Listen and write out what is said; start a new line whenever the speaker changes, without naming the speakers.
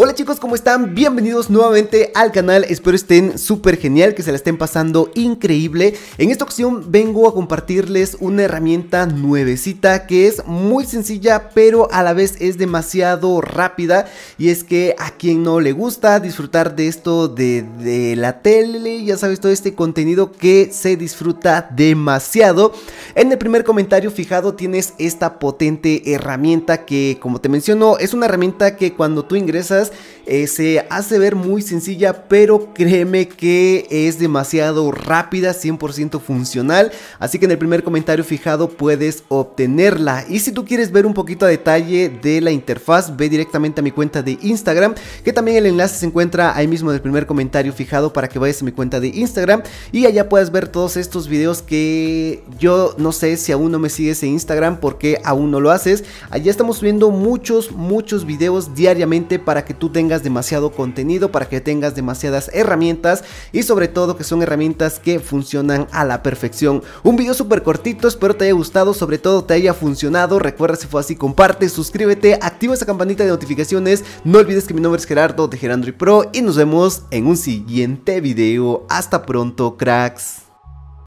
Hola chicos, ¿cómo están? Bienvenidos nuevamente al canal, espero estén súper genial, que se la estén pasando increíble. En esta ocasión vengo a compartirles una herramienta nuevecita que es muy sencilla, pero a la vez es demasiado rápida. Y es que a quien no le gusta disfrutar de esto de, la tele, ya sabes, todo este contenido que se disfruta demasiado. En el primer comentario fijado tienes esta potente herramienta que como te menciono es una herramienta que cuando tú ingresas eh, se hace ver muy sencilla pero créeme que es demasiado rápida, 100% funcional, así que en el primer comentario fijado puedes obtenerla. Y si tú quieres ver un poquito a detalle de la interfaz, ve directamente a mi cuenta de Instagram, que también el enlace se encuentra ahí mismo en el primer comentario fijado para que vayas a mi cuenta de Instagram y allá puedas ver todos estos videos que yo no no sé si aún no me sigues en Instagram, porque aún no lo haces. Allí estamos subiendo muchos, muchos videos diariamente para que tú tengas demasiado contenido, para que tengas demasiadas herramientas y sobre todo que son herramientas que funcionan a la perfección. Un video súper cortito, espero te haya gustado, sobre todo te haya funcionado. Recuerda si fue así, comparte, suscríbete, activa esa campanita de notificaciones. No olvides que mi nombre es Gerardo de Gerandri Pro y nos vemos en un siguiente video. Hasta pronto, cracks.